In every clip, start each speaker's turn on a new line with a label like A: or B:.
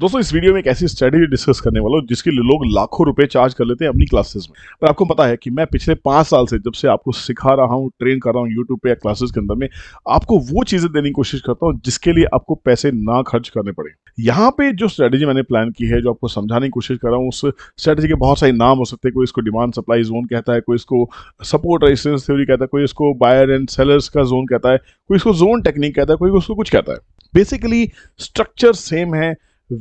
A: दोस्तों इस वीडियो में एक ऐसी स्ट्रेटेजी डिस्कस करने वाला हूँ जिसके लिए लोग लाखों रुपए चार्ज कर लेते हैं अपनी क्लासेस में पर आपको पता है कि मैं पिछले पांच साल से जब से आपको सिखा रहा हूँ ट्रेन कर रहा हूँ यूट्यूब पे या क्लासेस के अंदर में आपको वो चीजें देने की कोशिश करता हूँ जिसके लिए आपको पैसे ना खर्च करने पड़े यहाँ पे जो स्ट्रेटेजी मैंने प्लान की है जो आपको समझाने की कोशिश कर रहा हूँ उस स्ट्रेटेजी के बहुत सारे नाम हो सकते हैं कोई इसको डिमांड सप्लाई जोन कहता है कोई इसको सपोर्ट रेजिस्टेंस थ्योरी कहता है कोई इसको बायर एंड सेलर्स का जोन कहता है कोई इसको जोन टेक्निक कहता है कोई उसको कुछ कहता है बेसिकली स्ट्रक्चर सेम है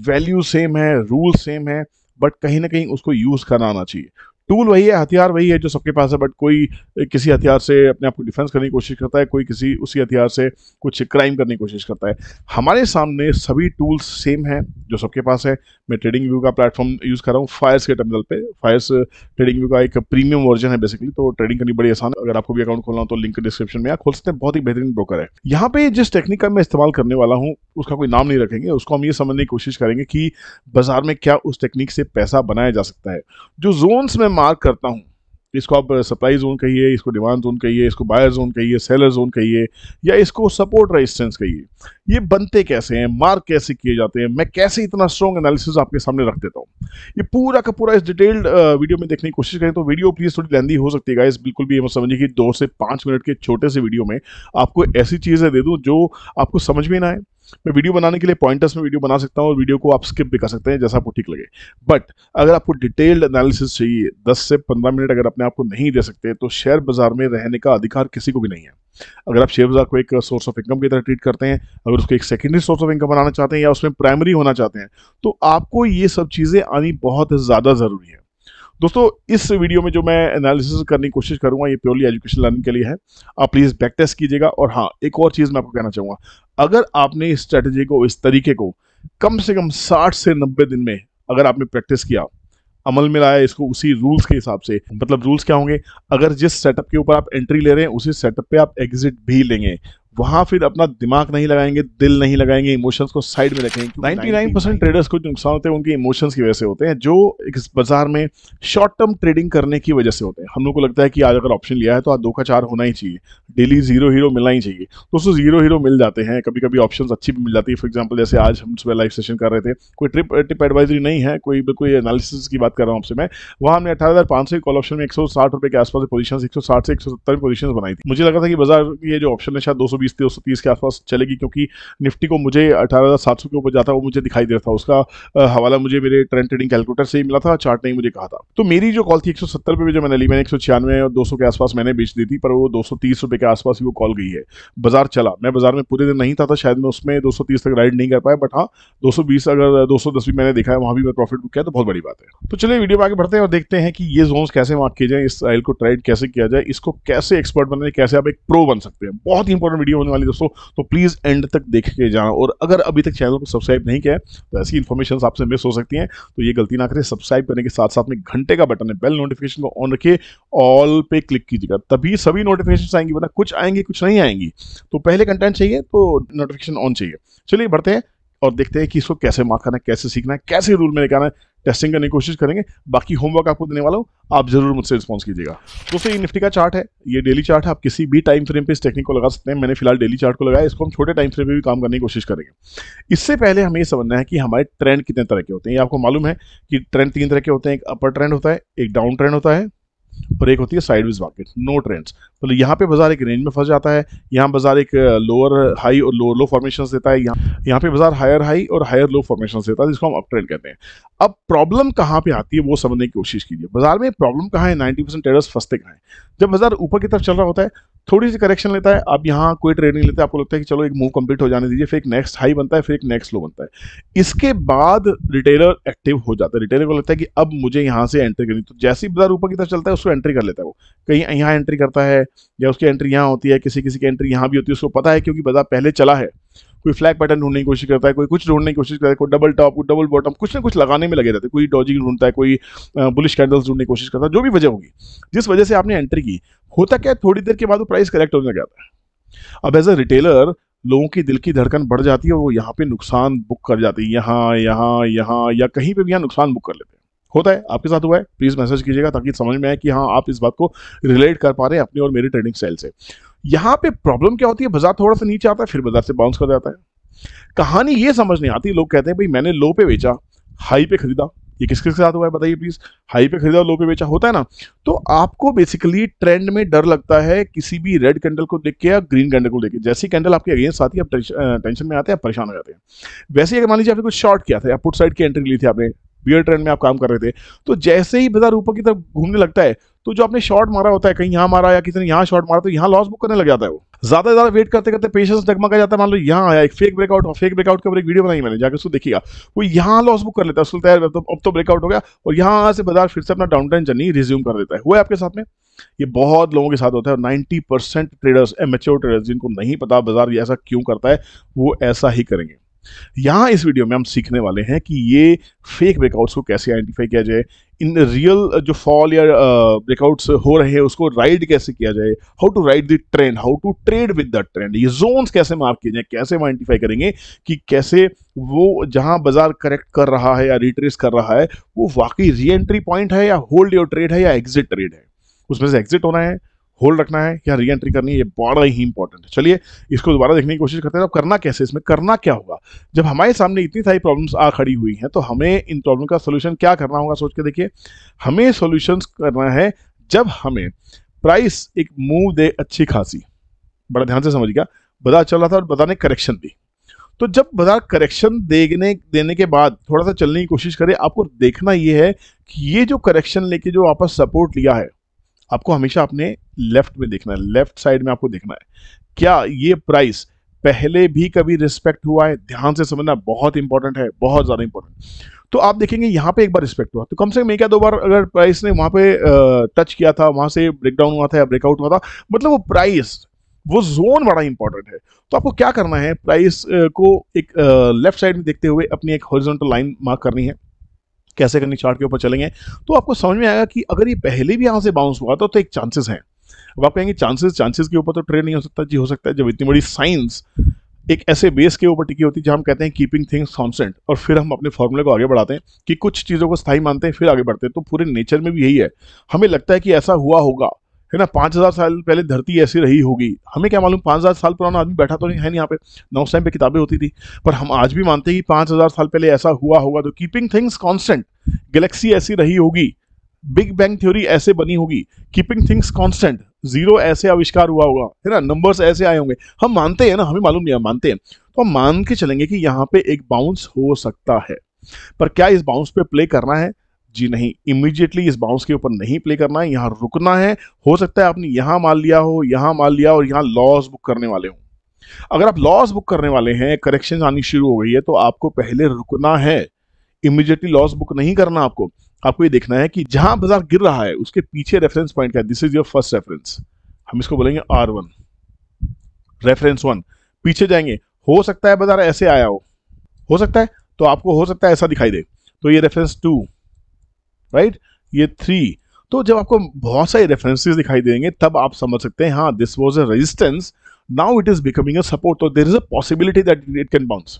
A: वैल्यू सेम है रूल सेम है बट कहीं ना कहीं उसको यूज़ कराना चाहिए टूल वही है हथियार वही है जो सबके पास है बट कोई किसी हथियार से अपने आप को डिफेंस करने की कोशिश करता है कोई किसी उसी हथियार से कुछ क्राइम करने की कोशिश करता है हमारे सामने सभी टूल्स सेम है जो सबके पास है मैं ट्रेडिंग व्यू का प्लेटफॉर्म यूज़ कर रहा हूँ फायर्स के टर्मिनल पे फायर्स ट्रेडिंग व्यू का एक प्रीमियम वर्जन है बेसिकली तो ट्रेडिंग करनी बड़ी आसान है अगर आपको भी अकाउंट खोलना हो तो लिंक डिस्क्रिप्शन में आप खोल सकते हैं बहुत ही बेहतरीन ब्रोकर है यहाँ पे जिस टेक्निक का मैं इस्तेमाल करने वाला हूँ उसका कोई नाम नहीं रखेंगे उसको हम ये समझने की कोशिश करेंगे कि बाजार में क्या उस टेक्निक से पैसा बनाया जा सकता है जो जोन्स में मार्क करता हूँ इसको आप सप्लाई जोन कहिए इसको डिमांड जोन कहिए इसको बायर जोन कहिए सेलर जोन कहिए या इसको सपोर्ट रेजिस्टेंस कहिए ये बनते कैसे हैं मार्क कैसे किए जाते हैं मैं कैसे इतना स्ट्रॉन्ग एनालिसिस आपके सामने रख देता हूँ ये पूरा का पूरा इस डिटेल्ड वीडियो में देखने की कोशिश करें तो वीडियो प्लीज़ थोड़ी लेंदी हो सकती है इस बिल्कुल भी मत समझिए कि दो से पाँच मिनट के छोटे से वीडियो में आपको ऐसी चीज़ें दे दूँ जो आपको समझ में ना आए मैं वीडियो बनाने के लिए पॉइंटर्स में वीडियो बना सकता हूँ और वीडियो को आप स्किप भी कर सकते हैं जैसा आपको ठीक लगे बट अगर आपको डिटेल्ड एनालिसिस चाहिए 10 से 15 मिनट अगर अपने आपको नहीं दे सकते तो शेयर बाजार में रहने का अधिकार किसी को भी नहीं है अगर आप शेयर बाजार को एक सोर्स ऑफ इनकम की तरह ट्रीट करते हैं अगर उसको एक सेकेंडरी सोर्स ऑफ इनकम बनाना चाहते हैं या उसमें प्राइमरी होना चाहते हैं तो आपको ये सब चीज़ें आनी बहुत ज़्यादा ज़रूरी है दोस्तों इस वीडियो में जो मैं एनालिसिस करने की कोशिश करूंगा ये प्योरली एजुकेशन लर्निंग के लिए है आप प्लीज़ बैक टेस्ट कीजिएगा और हाँ एक और चीज़ मैं आपको कहना चाहूँगा अगर आपने इस स्ट्रेटेजी को इस तरीके को कम से कम साठ से नब्बे दिन में अगर आपने प्रैक्टिस किया अमल में लाया इसको उसी रूल्स के हिसाब से मतलब रूल्स क्या होंगे अगर जिस सेटअप के ऊपर आप एंट्री ले रहे हैं उसी सेटअप पे आप एग्जिट भी लेंगे वहां फिर अपना दिमाग नहीं लगाएंगे दिल नहीं लगाएंगे इमोशंस को साइड में रखेंगे नाइन परसेंट ट्रेडर्स को जो नुकसान होते हैं उनके इमोशंस की वजह से होते हैं जो एक बाजार में शॉर्ट टर्म ट्रेडिंग करने की वजह से होते हैं हम लोग को लगता है कि आज अगर ऑप्शन लिया है तो आज दो का चार होना ही चाहिए डेली जीरो हीरो मिलना ही चाहिए दोस्तों जीरो हीरो मिल जाते हैं कभी कभी ऑप्शन अच्छी भी मिल जाती है फॉर एग्जाम्पल जैसे आज हम सुबह लाइव सेशन कर रहे थे कोई ट्रिप ट्रिप एडवाइजरी नहीं है कोई कोई एनालिसिस की बात कर रहा हूँ आपसे मैं वहाँ हमने अठारह हज़ार पाँच सौ कॉल ऑप्शन में एक सौ साठ रुपये के आसपास पोजिशन एक सौ साठ से एक सौ सत्तर पोजिशन बनाई थी मुझे लगा था कि बाजार ये जो ऑप्शन है शायद दो सौ बीस सौ तीस के आसपास चलेगी क्योंकि निफ्टी को मुझे अठारह हज़ार सात सौ के ऊपर जाता वो मुझे दिखाई दे रहा था उसका हवाला मुझे मेरे ट्रेंड ट्रेडिंग कैलकुलेटर से ही मिला था चार्ट नहीं मुझे कहा था तो मेरी जो कॉल थी एक सौ सत्तर रुपये जो मैंने ली मैंने एक सौ छियानवे और दो सौ के आसपास मैंने बेच दी थी पर वो दो सौ तीस रुपये के आसपास ही वो कॉल गई है बाजार चला मैं बाजार में पूरे दिन नहीं था, था शायद मैं उसमें दो सौ तीस तक राइड नहीं कर पाया बट हाँ दो सौ बीस अगर दो सौ दस भी मैंने देखा है वहाँ भी मैं प्रॉफिट बुक किया तो बहुत बड़ी बात है तो चलिए वीडियो में आगे बढ़ते हैं और देखते हैं कि ये जोन कैसे मार्क किए जाए इस आइल को ट्राइड कैसे किया जाए इसको कैसे एक्सपर्ट बनाए कैसे आप एक प्रो बन सकते हैं बहुत ही इंपॉर्टेंट वीडियो वीडियो होने वाली दोस्तों तो प्लीज़ एंड तक देख के जाना और अगर अभी तक चैनल को सब्सक्राइब नहीं किया है तो ऐसी इन्फॉर्मेशन आपसे मिस हो सकती हैं तो ये गलती ना करें सब्सक्राइब करने के साथ साथ में घंटे का बटन है बेल नोटिफिकेशन को ऑन रखिए ऑल पे क्लिक कीजिएगा तभी सभी नोटिफिकेशन आएंगी बता कुछ आएंगी कुछ नहीं आएंगी तो पहले कंटेंट चाहिए तो नोटिफिकेशन ऑन चाहिए चलिए बढ़ते हैं और देखते हैं कि इसको कैसे मार्क करना है कैसे सीखना है कैसे रूल में निकालना है टेस्टिंग करने की कोशिश करेंगे बाकी होमवर्क आपको देने वाला हूँ आप जरूर मुझसे रिस्पॉन्स कीजिएगा दोस्तों ये निफ्टी का चार्ट है ये डेली चार्ट है आप किसी भी टाइम फ्रेम पे इस टेक्निक को लगा सकते हैं मैंने फिलहाल डेली चार्ट को लगाया इसको हम छोटे टाइम फ्रेम पे भी काम करने की कोशिश करेंगे इससे पहले हमें यह समझना है कि हमारे ट्रेंड कितने तरह के होते हैं ये आपको मालूम है कि ट्रेंड तीन तरह के होते हैं एक अपर ट्रेंड होता है एक डाउन ट्रेंड होता है और एक होती है साइडवेज मार्केट नो ट्रेंड्स तो यहाँ पे बाजार एक रेंज में फंस जाता है यहाँ बाजार एक लोअर uh, हाई और लोअर लो फॉर्मेशन देता है यहाँ यहाँ पे बाजार हायर हाई और हायर लो फॉर्मेशन देता है जिसको हम अप ट्रेंड कहते हैं अब प्रॉब्लम कहाँ पे आती है वो समझने की कोशिश कीजिए बाजार में प्रॉब्लम कहाँ है नाइन्टी परसेंट ट्रेडर्स फंसते कहाँ हैं जब बाजार ऊपर की तरफ चल रहा होता है थोड़ी सी करेक्शन लेता है आप यहाँ कोई ट्रेड नहीं लेते आपको लगता है कि चलो एक मूव कंप्लीट हो जाने दीजिए फिर एक नेक्स्ट हाई बनता है फिर एक नेक्स्ट लो बनता है इसके बाद रिटेलर एक्टिव हो जाता है रिटेलर को लगता है कि अब मुझे यहाँ से एंट्री करनी तो जैसे ही बाजार ऊपर की तरफ चलता है उसको एंट्री कर लेता है वो कहीं यहाँ एंट्री करता है या उसकी एंट्री यहाँ होती है किसी किसी की एंट्री यहाँ भी होती है उसको पता है क्योंकि बाजार पहले चला है कोई फ्लैग पैटर्न ढूंढने की कोशिश करता है कोई कुछ ढूंढने की कोशिश करता है कोई डबल टॉप कोई डबल बॉटम कुछ ना कुछ लगाने में लगे रहते हैं कोई डॉजिंग ढूंढता है कोई बुलिश कैंडल्स ढूंढने की कोशिश करता है जो भी वजह होगी जिस वजह से आपने एंट्री की होता क्या है थोड़ी देर के बाद वो प्राइस करेक्ट होने जाता है अब एज अ रिटेलर लोगों की दिल की धड़कन बढ़ जाती है और वो यहाँ पे नुकसान बुक कर जाते हैं यहाँ यहाँ यहाँ या कहीं पे भी यहाँ नुकसान बुक कर लेते हैं होता है आपके साथ हुआ है प्लीज़ मैसेज कीजिएगा ताकि समझ में आए कि हाँ आप इस बात को रिलेट कर पा रहे हैं अपने और मेरे ट्रेडिंग स्टाइल से यहां पे प्रॉब्लम क्या होती है बाजार थोड़ा सा नीचे आता है फिर बाजार से बाउंस कर जाता है कहानी ये समझ नहीं आती लोग कहते हैं भाई मैंने लो पे बेचा हाई पे खरीदा ये किस किसके साथ हुआ है बताइए प्लीज हाई पे खरीदा लो पे बेचा होता है ना तो आपको बेसिकली ट्रेंड में डर लगता है किसी भी रेड कैंडल को देख के या ग्रीन कैंडल को देख के जैसी कैंडल आपके अगेंस्ट आती है आप टेंशन में आते हैं परेशान हो जाते हैं वैसे अगर मान लीजिए आपने कुछ शॉर्ट किया था या पुट साइड की एंट्री ली थी आपने बियर ट्रेंड में आप काम कर रहे थे तो जैसे ही बाजार ऊपर की तरफ घूमने लगता है तो जो आपने शॉट मारा होता है कहीं यहाँ मारा या किसी ने यहाँ शॉट मारा तो यहाँ लॉस बुक करने लग जाता है वो ज्यादा से ज्यादा वेट करते करते पेशेंस का जाता है मान लो यहाँ आया एक फेक ब्रेकआउट और फेक ब्रेकआउट के ऊपर एक वीडियो बनाई मैंने जाकर उसको देखिएगा वो यहाँ लॉस बुक कर लेता है उसको तैयार तो अब तो ब्रेकआउट हो गया और यहाँ से बाजार फिर से अपना डाउन टाइम जर्नी रिज्यूम कर देता है हुआ आपके साथ में ये बहुत लोगों के साथ होता है ninety percent traders mature traders जिनको नहीं पता बाजार ऐसा क्यों करता है वो ऐसा ही करेंगे यहां इस वीडियो में हम सीखने वाले हैं कि ये फेक ब्रेकआउट्स को कैसे आइडेंटिफाई किया जाए इन रियल uh, जो फॉल या ब्रेकआउट्स uh, हो रहे हैं उसको राइड कैसे किया जाए how to ride the trend how to trade with the trend ये जोन्स कैसे मार्क किए जाए कैसे आइडेंटिफाई करेंगे कि कैसे वो जहां बाजार करेक्ट कर रहा है या रिट्रेस कर रहा है वो वाकई री एंट्री पॉइंट है या होल्ड योर ट्रेड है या एग्जिट ट्रेड है उसमें से एग्जिट होना है होल्ड रखना है या री एंट्री करनी है ये बड़ा ही इंपॉर्टेंट है चलिए इसको दोबारा देखने की कोशिश करते हैं अब करना कैसे इसमें करना क्या होगा जब हमारे सामने इतनी सारी प्रॉब्लम्स आ खड़ी हुई हैं तो हमें इन प्रॉब्लम का सोल्यूशन क्या करना होगा सोच के देखिए हमें सोल्यूशन करना है जब हमें प्राइस एक मूव दे अच्छी खासी बड़ा ध्यान से समझ गया बाजार चल रहा था और बाजार ने करेक्शन दी तो जब बाजार करेक्शन देने देने के बाद थोड़ा सा चलने की कोशिश करें आपको देखना यह है कि ये जो करेक्शन लेके जो वापस सपोर्ट लिया है आपको हमेशा अपने लेफ्ट में देखना है लेफ्ट साइड में आपको देखना है क्या ये प्राइस पहले भी कभी रिस्पेक्ट हुआ है ध्यान से समझना बहुत इंपॉर्टेंट है बहुत ज़्यादा इंपॉर्टेंट तो आप देखेंगे यहाँ पे एक बार रिस्पेक्ट हुआ तो कम से कम एक या दो बार अगर प्राइस ने वहां पे टच किया था वहां से ब्रेकडाउन हुआ था या ब्रेकआउट हुआ था मतलब वो प्राइस वो जोन बड़ा इंपॉर्टेंट है तो आपको क्या करना है प्राइस को एक लेफ्ट साइड में देखते हुए अपनी एक हॉरिजॉन्टल लाइन मार्क करनी है कैसे करनी चार्ट के ऊपर चलेंगे तो आपको समझ में आएगा कि अगर ये पहले भी यहाँ से बाउंस हुआ था तो एक चांसेस है अब आप कहेंगे चांसेस चांसेस के ऊपर तो ट्रेड नहीं हो सकता जी हो सकता है जब इतनी बड़ी साइंस एक ऐसे बेस के ऊपर टिकी होती है जहाँ हम कहते हैं कीपिंग थिंग्स कॉन्सेंट और फिर हम अपने फॉर्मूले को आगे बढ़ाते हैं कि कुछ चीज़ों को स्थायी मानते हैं फिर आगे बढ़ते हैं तो पूरे नेचर में भी यही है हमें लगता है कि ऐसा हुआ होगा है ना पाँच हज़ार साल पहले धरती ऐसी रही होगी हमें क्या मालूम पाँच हज़ार साल पुराना आदमी बैठा तो नहीं है नहीं यहाँ पे नौ टाइम पे किताबें होती थी पर हम आज भी मानते हैं कि पाँच हज़ार साल पहले ऐसा हुआ होगा तो कीपिंग थिंग्स कॉन्स्टेंट गैलेक्सी ऐसी रही होगी बिग बैंग थ्योरी ऐसे बनी होगी कीपिंग थिंग्स कॉन्स्टेंट जीरो ऐसे आविष्कार हुआ होगा है ना नंबर्स ऐसे आए होंगे हम मानते हैं ना हमें मालूम नहीं मानते हैं तो हम मान के चलेंगे कि यहाँ पे एक बाउंस हो सकता है पर क्या इस बाउंस पे प्ले करना है जी नहीं इमीडिएटली इस बाउंस के ऊपर नहीं प्ले करना है यहाँ रुकना है हो सकता है आपने यहाँ मान लिया हो यहाँ मान लिया और यहाँ लॉस बुक करने वाले हो अगर आप लॉस बुक करने वाले हैं करेक्शन आनी शुरू हो गई है तो आपको पहले रुकना है इमीडिएटली लॉस बुक नहीं करना आपको आपको ये देखना है कि जहां बाजार गिर रहा है उसके पीछे रेफरेंस पॉइंट क्या है this is your first reference हम इसको बोलेंगे आर वन रेफरेंस वन पीछे जाएंगे हो सकता है बाजार ऐसे आया हो हो सकता है तो आपको हो सकता है ऐसा दिखाई दे तो ये रेफरेंस टू राइट ये थ्री तो जब आपको बहुत सारे रेफरेंसेस दिखाई देंगे तब आप समझ सकते हैं हाँ this was a resistance now it is becoming a support तो there is a possibility that it can bounce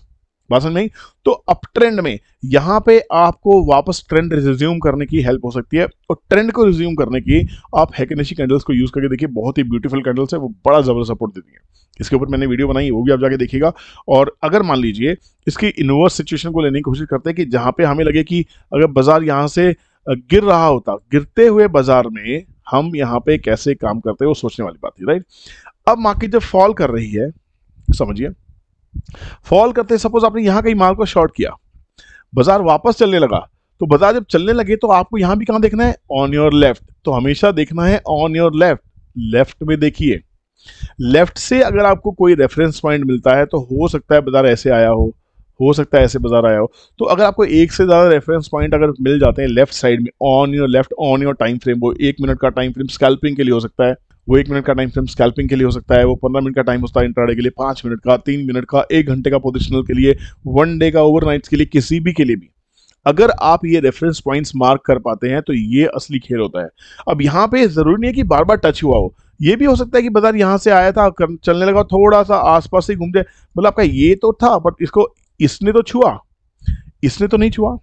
A: बात नहीं तो अप ट्रेंड में यहां पे आपको वापस ट्रेंड रिज्यूम करने की हेल्प हो सकती है और ट्रेंड को रिज्यूम करने की आप हैकनेशी कैंडल्स को यूज करके देखिए बहुत ही ब्यूटीफुल कैंडल्स है वो बड़ा जबरदस्त सपोर्ट देती है इसके ऊपर मैंने वीडियो बनाई वो भी आप जाके देखिएगा और अगर मान लीजिए इसकी इनवर्स सिचुएशन को लेने की कोशिश करते हैं कि जहां पर हमें लगे कि अगर बाजार यहां से गिर रहा होता गिरते हुए बाजार में हम यहाँ पे कैसे काम करते हैं वो सोचने वाली बात है राइट अब मार्केट जब फॉल कर रही है समझिए फॉल करते सपोज आपने यहाँ कहीं माल को शॉर्ट किया बाजार वापस चलने लगा तो बाजार जब चलने लगे तो आपको यहां भी कहां देखना है ऑन योर लेफ्ट तो हमेशा देखना है ऑन योर लेफ्ट लेफ्ट में देखिए लेफ्ट से अगर आपको कोई रेफरेंस पॉइंट मिलता है तो हो सकता है बाजार ऐसे आया हो हो सकता है ऐसे बाजार आया हो तो अगर आपको एक से ज़्यादा रेफरेंस पॉइंट अगर मिल जाते हैं लेफ्ट साइड में on your left on your time frame वो एक मिनट का टाइम फ्रेम स्कैल्पिंग के लिए हो सकता है वो एक मिनट का टाइम फ्रेम स्कैल्पिंग के लिए हो सकता है वो पंद्रह मिनट का टाइम होता है इंट्राडे के लिए पाँच मिनट का तीन मिनट का एक घंटे का पोजिशनल के लिए वन डे का ओवरनाइट्स के लिए किसी भी के लिए भी अगर आप ये रेफरेंस पॉइंट्स मार्क कर पाते हैं तो ये असली खेल होता है अब यहाँ पे जरूरी नहीं है कि बार बार टच हुआ हो ये भी हो सकता है कि बाजार यहाँ से आया था चलने लगा थोड़ा सा आसपास ही घूम जाए मतलब आपका ये तो था बट इसको इसने तो छुआ इसने तो नहीं छुआ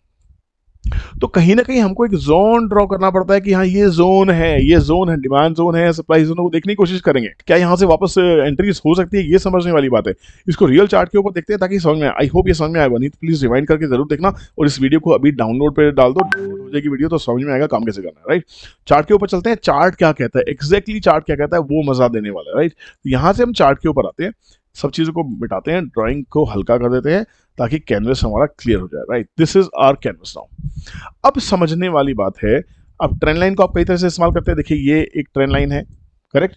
A: तो कहीं ना कहीं हमको एक जोन ड्रॉ करना पड़ता है कि हाँ ये जोन है ये जोन है डिमांड जोन है सप्लाई जोन को देखने की कोशिश करेंगे क्या यहां से वापस एंट्रीज हो सकती है ये समझने वाली बात है इसको रियल चार्ट के ऊपर देखते हैं ताकि समझ में आए आई होप ये समझ में आएगा नहीं तो प्लीज रिमाइंड करके जरूर देखना और इस वीडियो को अभी डाउनलोड पर डाल दो डाउनलोड हो जाएगी वीडियो तो समझ में आएगा काम कैसे करना है राइट चार्ट के ऊपर चलते हैं चार्ट क्या कहता है एक्जैक्टली चार्ट क्या कहता है वो मजा देने वाला है राइट तो यहां से हम चार्ट के ऊपर आते हैं सब चीज़ों को मिटाते हैं ड्राइंग को हल्का कर देते हैं ताकि कैनवस हमारा क्लियर हो जाए right this is our canvas now अब समझने वाली बात है अब ट्रेन लाइन को आप कई तरह से इस्तेमाल करते हैं देखिए ये एक ट्रेन लाइन है करेक्ट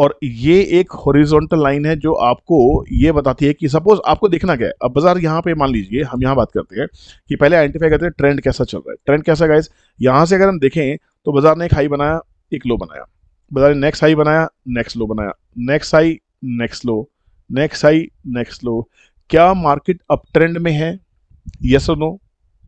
A: और ये एक हॉरिजॉन्टल लाइन है जो आपको ये बताती है कि सपोज आपको देखना क्या है अब बाजार यहाँ पे मान लीजिए हम यहाँ बात करते हैं कि पहले आइडेंटिफाई करते हैं ट्रेंड कैसा चल रहा है ट्रेंड कैसा गाइज यहाँ से अगर हम देखें तो बाजार ने एक हाई बनाया एक लो बनाया बाजार ने नेक्स्ट हाई बनाया नेक्स्ट लो बनाया next high next low next high next low क्या मार्केट अप ट्रेंड में है यस और no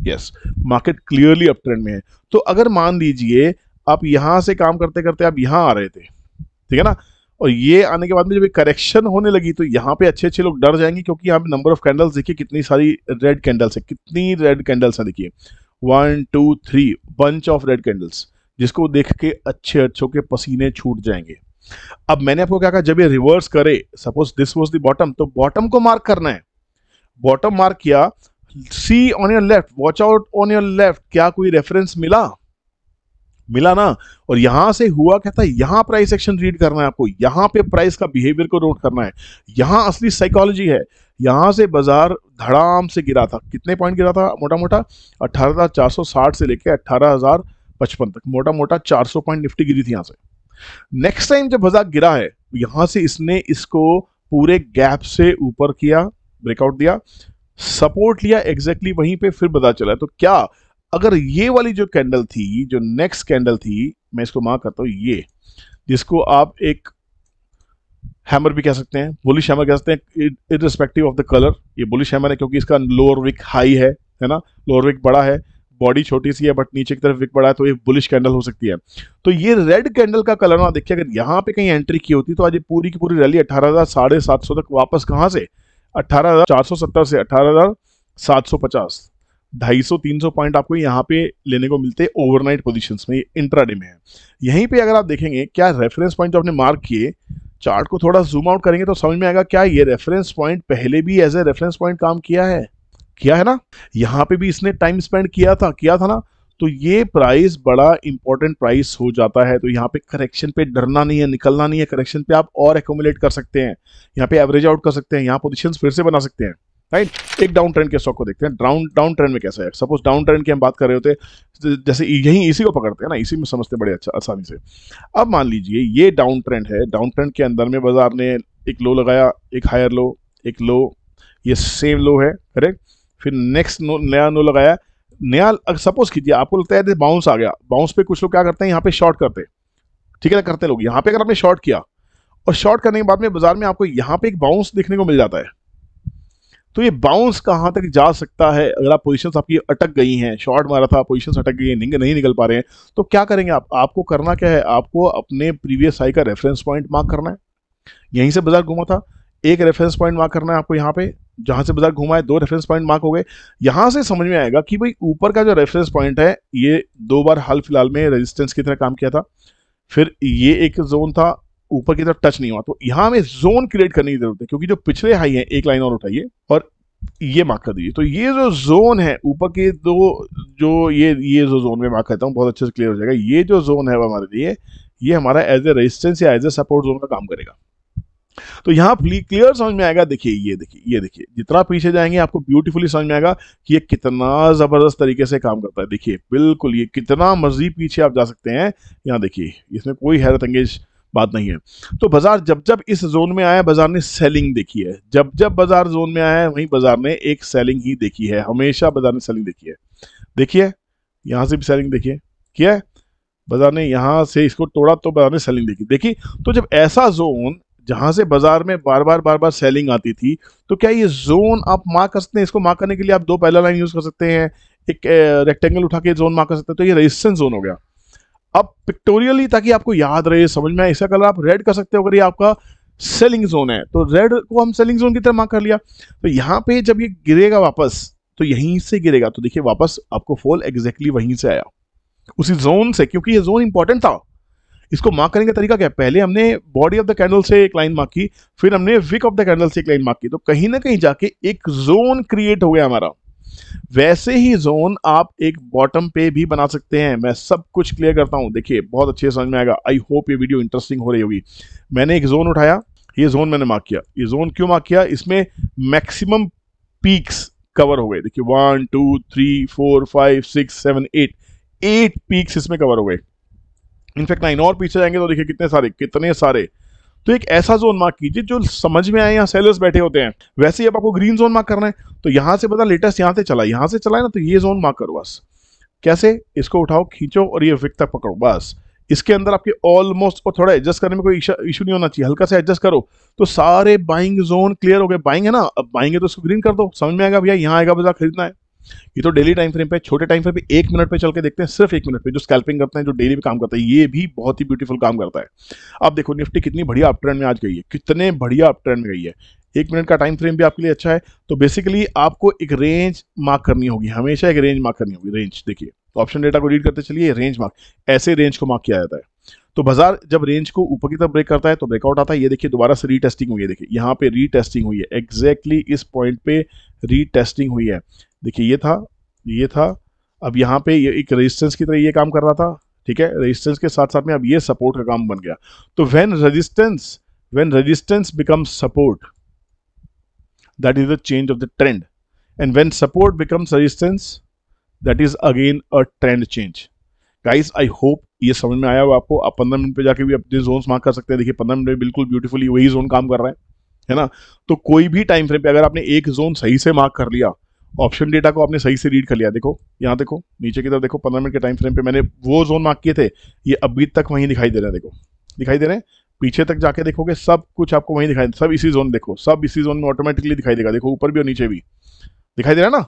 A: yes market clearly up trend में है तो अगर मान लीजिए आप यहां से काम करते करते आप यहां आ रहे थे ठीक है ना और ये आने के बाद में जब करेक्शन होने लगी तो यहाँ पे अच्छे अच्छे लोग डर जाएंगे क्योंकि यहाँ पे नंबर ऑफ कैंडल्स देखिए कितनी सारी रेड कैंडल्स है कितनी रेड कैंडल्स हैं देखिए one two three bunch of red candles जिसको देख के अच्छे अच्छों के पसीने छूट जाएंगे अब मैंने आपको क्या कहा जब ये रिवर्स करे suppose this was the bottom तो बॉटम को मार्क करना है बॉटम मार्क किया see on your left watch out on your left क्या कोई रेफरेंस मिला मिला ना और यहां से हुआ कहता है यहां प्राइस एक्शन रीड करना है आपको यहां पे प्राइस का बिहेवियर को नोट करना है यहां असली साइकोलॉजी है यहां से बाजार धड़ाम से गिरा था कितने पॉइंट गिरा था मोटा मोटा अट्ठारह से लेकर अट्ठारह तक मोटा मोटा 400 पॉइंट निफ्टी गिरी थी यहां से नेक्स्ट टाइम जब बाजार गिरा है तो यहां से इसने इसको पूरे गैप से ऊपर किया ब्रेकआउट दिया सपोर्ट लिया एग्जैक्टली exactly वहीं पे फिर बता चला तो क्या अगर ये वाली जो कैंडल थी जो नेक्स्ट कैंडल थी मैं इसको मार्क करता हूं ये जिसको आप एक हैमर भी कह सकते हैं बुलिश हैमर कह सकते हैं इन ऑफ द कलर ये बुलिश हैमर है क्योंकि इसका लोअर विक हाई है है ना लोअर विक बड़ा है बॉडी छोटी सी है बट नीचे की तरफ विक बड़ा है तो ये बुलिश कैंडल हो सकती है तो ये रेड कैंडल का कलर ना देखिए अगर यहाँ पे कहीं एंट्री की होती तो आज ये पूरी की पूरी रैली अठारह तक वापस कहाँ से अठारह से अठारह ढाई सौ तीन सौ पॉइंट आपको यहाँ पे लेने को मिलते हैं ओवरनाइट पोजीशंस में इंट्राडे में है यहीं पे अगर आप देखेंगे क्या रेफरेंस पॉइंट जो आपने मार्क किए चार्ट को थोड़ा जूम आउट करेंगे तो समझ में आएगा क्या ये रेफरेंस पॉइंट पहले भी एज ए रेफरेंस पॉइंट काम किया है किया है ना यहाँ पे भी इसने टाइम स्पेंड किया था किया था ना तो ये प्राइस बड़ा इंपॉर्टेंट प्राइस हो जाता है तो यहाँ पे करेक्शन पे डरना नहीं है निकलना नहीं है करेक्शन पे आप और एकोमुलेट कर सकते हैं यहाँ पे एवरेज आउट कर सकते हैं यहाँ पोजिशन फिर से बना सकते हैं राइट एक डाउन ट्रेंड के स्टॉक को देखते हैं डाउन डाउन ट्रेंड में कैसा है सपोज डाउन ट्रेंड की हम बात कर रहे होते जैसे यहीं इसी को पकड़ते हैं ना इसी में समझते बड़े अच्छा आसानी से अब मान लीजिए ये डाउन ट्रेंड है डाउन ट्रेंड के अंदर में बाजार ने एक लो लगाया एक हायर लो एक लो ये सेम लो है करेक्ट फिर नेक्स्ट नो नया नो लगाया नया सपोज कीजिए आपको लगता है बाउंस आ गया बाउंस पे कुछ लोग क्या करते हैं यहाँ पे शॉर्ट करते ठीक है ना करते लोग यहाँ पे अगर आपने शॉर्ट किया और शॉर्ट करने के बाद में बाजार में आपको यहाँ पे एक बाउंस देखने को मिल जाता है तो ये बाउंस कहाँ तक जा सकता है अगर आप पोजिशन आपकी अटक गई हैं शॉर्ट मारा था पोजिशन अटक गई है नहीं निकल पा रहे हैं तो क्या करेंगे आप आपको करना क्या है आपको अपने प्रीवियस हाई का रेफरेंस पॉइंट मार्क करना है यहीं से बाजार घूमा था एक रेफरेंस पॉइंट मार्क करना है आपको यहाँ पे जहां से बाजार घुमा है दो रेफरेंस पॉइंट मार्क हो गए यहां से समझ में आएगा कि भाई ऊपर का जो रेफरेंस पॉइंट है ये दो बार हाल फिलहाल में रेजिस्टेंस की तरह काम किया था फिर ये एक जोन था ऊपर की तरफ टच नहीं हुआ तो यहां हमें जोन क्रिएट करने की जरूरत है क्योंकि जो पिछले हाई है एक लाइन और उठाइए और ये मार्क कर दीजिए तो ये जो जोन है ऊपर के दो जो ये ये जो जोन में मार्क करता हूँ बहुत अच्छे से क्लियर हो जाएगा ये जो जोन है वो हमारे लिए ये हमारा एज ए रेजिस्टेंस या एज ए सपोर्ट जोन का काम करेगा तो यहां क्लियर समझ में आएगा देखिए ये देखिए ये देखिए जितना पीछे जाएंगे आपको ब्यूटीफुली समझ में आएगा कि ये कितना जबरदस्त तरीके से काम करता है देखिए बिल्कुल ये कितना मर्जी पीछे आप जा सकते हैं यहां देखिए इसमें कोई हैरत अंगेज बात नहीं है तो बाजार जब जब इस जोन में आया बाजार ने सेलिंग देखी है जब जब बाजार जोन में आया वहीं बाजार ने एक सेलिंग ही देखी है हमेशा बाजार ने सेलिंग देखी है देखिए यहां से भी सेलिंग देखिए क्या बाजार ने यहां से इसको तोड़ा तो बाजार ने सेलिंग देखी देखिए तो जब ऐसा जोन जहां से बाजार में बार बार बार बार सेलिंग आती थी तो क्या ये जोन आप मार्क कर सकते हैं इसको मार्क करने के लिए आप दो पहला लाइन यूज कर सकते हैं एक रेक्टेंगल उठा के जोन मार्क कर सकते हैं तो ये रेजिस्टेंस जोन हो गया अब पिक्टोरियली ताकि आपको याद रहे समझ में ऐसा कलर आप रेड कर सकते हो अगर ये आपका सेलिंग जोन है तो रेड को हम सेलिंग जोन की तरह मार्क कर लिया तो यहाँ पे जब ये गिरेगा वापस तो यहीं से गिरेगा तो देखिए वापस आपको फॉल एग्जैक्टली वहीं से आया उसी जोन से क्योंकि ये जोन इंपॉर्टेंट था इसको मार्क करने का तरीका क्या पहले हमने बॉडी ऑफ द कैंडल से एक लाइन मार्क की फिर हमने विक ऑफ द कैंडल से एक लाइन मार्क की तो कहीं ना कहीं जाके एक जोन क्रिएट हो गया हमारा वैसे ही जोन आप एक बॉटम पे भी बना सकते हैं मैं सब कुछ क्लियर करता हूं देखिए बहुत अच्छे समझ में आएगा आई होप ये वीडियो इंटरेस्टिंग हो रही होगी मैंने एक जोन उठाया ये जोन मैंने मार्क किया ये जोन क्यों मार्क किया इसमें मैक्सिमम पीक्स कवर हो गए देखिए one two three four five six seven eight eight peaks इसमें कवर हो गए इनफैक्ट नाइन और पीछे जाएंगे तो देखिए कितने सारे कितने सारे तो एक ऐसा जोन मार्क कीजिए जो समझ में आए यहाँ सेलर्स बैठे होते हैं वैसे ही अब आपको ग्रीन जोन मार्क करना है तो यहाँ से पता लेटेस्ट यहाँ से चला यहाँ से चला है ना तो ये जोन मार्क करो बस कैसे इसको उठाओ खींचो और ये विक तक पकड़ो बस इसके अंदर आपके ऑलमोस्ट और थोड़ा एडजस्ट करने में कोई इशू नहीं होना चाहिए हल्का से एडजस्ट करो तो सारे बाइंग जोन क्लियर हो गए बाइंग है ना अब बाइंग है तो उसको ग्रीन कर दो समझ में आएगा भैया यहाँ आएगा बजा खरीदना है ये तो डेली टाइम फ्रेम पे छोटे टाइम फ्रेम पे एक मिनट पे चल के देखते हैं सिर्फ एक मिनट पे जो स्कैल्पिंग करते हैं जो डेली पे काम करता है ये भी बहुत ही ब्यूटीफुल काम करता है अब देखो निफ्टी कितनी बढ़िया अप ट्रेंड में आज गई है कितने बढ़िया अप ट्रेंड में गई है एक मिनट का टाइम फ्रेम भी आपके लिए अच्छा है तो बेसिकली आपको एक रेंज मार्क करनी होगी हमेशा एक रेंज मार्क करनी होगी रेंज देखिए ऑप्शन तो डेटा को रीड करते चलिए रेंज मार्क ऐसे रेंज को मार्क किया जाता है तो बाजार जब रेंज को ऊपर की तरफ ब्रेक करता है तो ब्रेकआउट आता है ये देखिए दोबारा से रीटेस्टिंग हुई है देखिए यहाँ पे रीटेस्टिंग हुई है एग्जैक्टली exactly इस पॉइंट पे रीटेस्टिंग हुई है देखिए ये था ये था अब यहाँ पे ये एक रेजिस्टेंस की तरह ये काम कर रहा था ठीक है रेजिस्टेंस के साथ साथ में अब ये सपोर्ट का काम बन गया तो when resistance when resistance become support that is the change of the trend and when support becomes resistance that is again a trend change guys I hope ये समझ में आया हो आपको आप पंद्रह मिनट पे जाके भी अपने जोन मार्क कर सकते हैं देखिए पंद्रह मिनट में बिल्कुल ब्यूटीफुली वही जोन काम कर रहा है है ना तो कोई भी टाइम फ्रेम पे अगर आपने एक जोन सही से मार्क कर लिया ऑप्शन डेटा को आपने सही से रीड कर लिया देखो यहाँ देखो नीचे की तरफ देखो पंद्रह मिनट के टाइम फ्रेम पे मैंने वो जोन मार्क किए थे ये अभी तक वहीं दिखाई दे रहे हैं देखो दिखाई दे रहे हैं पीछे तक जाके देखोगे सब कुछ आपको वहीं दिखाई सब इसी जोन देखो सब इसी जोन में ऑटोमेटिकली दिखाई देगा देखो ऊपर भी और नीचे भी दिखाई दे रहा है ना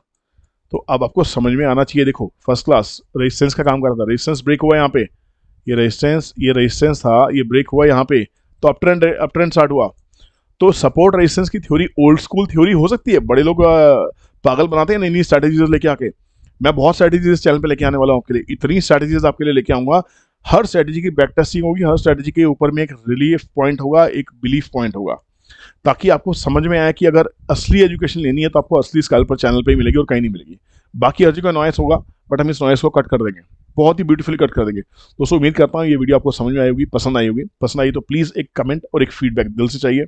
A: तो अब आपको समझ में आना चाहिए देखो फर्स्ट क्लास रेजिस्टेंस का काम कर रहा था रेजिस्टेंस ब्रेक हुआ यहाँ पे ये रेजिस्टेंस ये रेजिस्टेंस था ये ब्रेक हुआ यहाँ पे तो up trend up trend start हुआ तो सपोर्ट रेजिस्टेंस की थ्योरी ओल्ड स्कूल थ्योरी हो सकती है बड़े लोग पागल बनाते हैं नई नई स्ट्रैटेजीज लेके आके मैं बहुत स्ट्रैटेजीज इस चैनल पे लेके आने वाला हूँ आपके लिए इतनी स्ट्रैटेजीज आपके लिए लेके आऊँगा हर स्ट्रैटेजी की बैक टेस्टिंग होगी हर स्ट्रैटेजी के ऊपर में एक रिलीफ पॉइंट होगा एक बिलीफ पॉइंट होगा ताकि आपको समझ में आया कि अगर असली एजुकेशन लेनी है तो आपको असली स्काल पर चैनल पर ही मिलेगी और कहीं नहीं मिलेगी बाकी हर जगह नॉइस होगा बट हम इस नॉइस को कट कर देंगे बहुत ही ब्यूटीफुल कट कर देंगे दोस्तों उम्मीद करता हूँ ये वीडियो आपको समझ में आई होगी पसंद आई होगी पसंद आई तो प्लीज़ एक कमेंट और एक फीडबैक दिल से चाहिए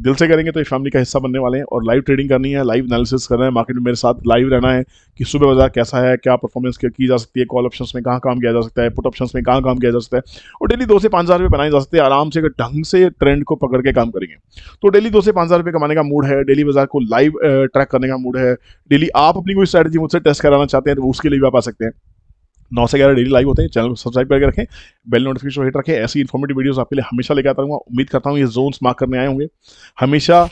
A: दिल से करेंगे तो ये फैमिली का हिस्सा बनने वाले हैं और लाइव ट्रेडिंग करनी है लाइव एनालिसिस करना है मार्केट में मेरे साथ लाइव रहना है कि सुबह बाजार कैसा है क्या परफॉर्मेंस की जा सकती है कॉल ऑप्शन में कहाँ काम किया जा सकता है पुट ऑप्शन में कहाँ काम किया जा सकता है और डेली दो से पाँच हज़ार बनाए जा सकते हैं आराम से ढंग से ट्रेंड को पकड़ के काम करेंगे तो डेली दो से पाँच हज़ार रुपये कमाने का मूड है डेली बाजार को लाइव ट्रैक करने का मूड है डेली आप अपनी कोई स्ट्रैटेजी मुझसे टेस्ट कराना चाहते हैं तो उसके लिए भी आप आ सकते हैं नौ से ग्यारह डेली लाइव होते हैं चैनल को सब्सक्राइब करके रखें बेल नोटिफिकेशन हिट रखें ऐसी इन्फॉर्मेटिव वीडियोस आपके लिए हमेशा लेकर आता रहूँगा उम्मीद करता हूँ ये जोन्स मार्क करने आए होंगे हमेशा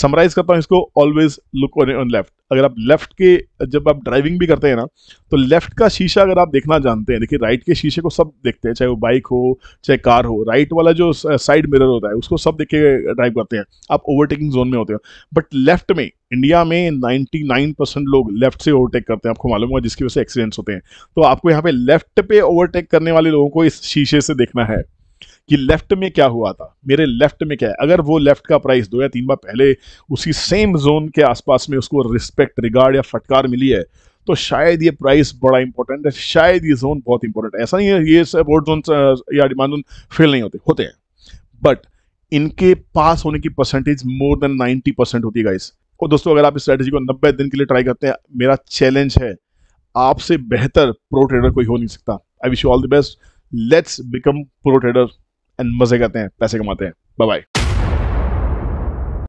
A: समराइज करता हूँ इसको always look on on left अगर आप लेफ्ट के जब आप ड्राइविंग भी करते हैं ना तो लेफ्ट का शीशा अगर आप देखना जानते हैं देखिए राइट के शीशे को सब देखते हैं चाहे वो बाइक हो चाहे कार हो राइट वाला जो साइड मिरर होता है उसको सब देख के ड्राइव करते हैं आप ओवरटेकिंग जोन में होते हो बट लेफ्ट में इंडिया में 99 परसेंट लोग लेफ्ट से ओवरटेक करते हैं आपको मालूम होगा जिसकी वजह से एक्सीडेंट्स होते हैं तो आपको यहाँ पे लेफ्ट पे ओवरटेक करने वाले लोगों को इस शीशे से देखना है कि लेफ्ट में क्या हुआ था मेरे लेफ्ट में क्या है अगर वो लेफ्ट का प्राइस दो या तीन बार पहले उसी सेम जोन के आसपास में उसको रिस्पेक्ट रिगार्ड या फटकार मिली है तो शायद ये प्राइस बड़ा इंपॉर्टेंट है शायद ये जोन बहुत इंपॉर्टेंट है ऐसा नहीं है ये सपोर्ट जोन या डिमांड जोन फेल नहीं होते होते हैं बट इनके पास होने की percentage more than ninety percent होती है और दोस्तों अगर आप इस स्ट्रेटेजी को नब्बे दिन के लिए ट्राई करते हैं मेरा चैलेंज है आपसे बेहतर प्रो ट्रेडर कोई हो नहीं सकता I wish you all the best let's become pro trader and मजे करते हैं पैसे कमाते हैं बाय बाय